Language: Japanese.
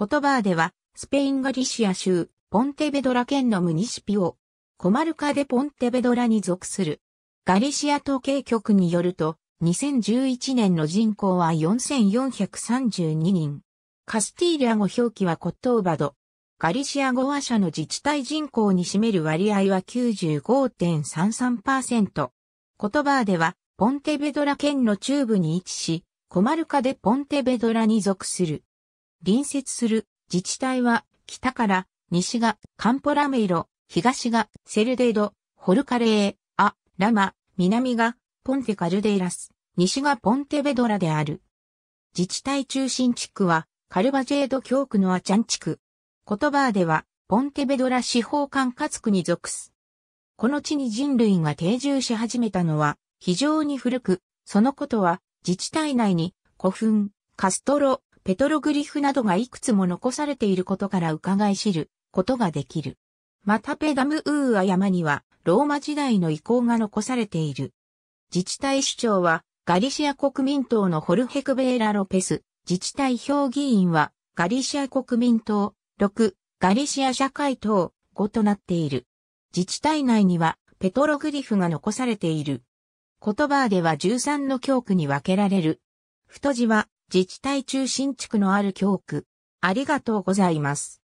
コトバーでは、スペインガリシア州、ポンテベドラ県のムニシピオ、コマルカでポンテベドラに属する。ガリシア統計局によると、2011年の人口は4432人。カスティーリア語表記はコットーバド。ガリシア語話者の自治体人口に占める割合は95.33%。コトバーでは、ポンテベドラ県の中部に位置し、コマルカでポンテベドラに属する。隣接する自治体は北から西がカンポラメイロ、東がセルデード、ホルカレー、ア、ラマ、南がポンテカルデイラス、西がポンテベドラである。自治体中心地区はカルバジェード教区のアチャン地区。言葉ではポンテベドラ司法管轄区に属す。この地に人類が定住し始めたのは非常に古く、そのことは自治体内に古墳、カストロ、ペトログリフなどがいくつも残されていることから伺い知ることができる。またペダムウーア山にはローマ時代の遺構が残されている。自治体首長はガリシア国民党のホルヘクベーラ・ロペス、自治体評議員はガリシア国民党6、ガリシア社会党5となっている。自治体内にはペトログリフが残されている。言葉では13の教区に分けられる。太字は自治体中心地区のある教区。ありがとうございます。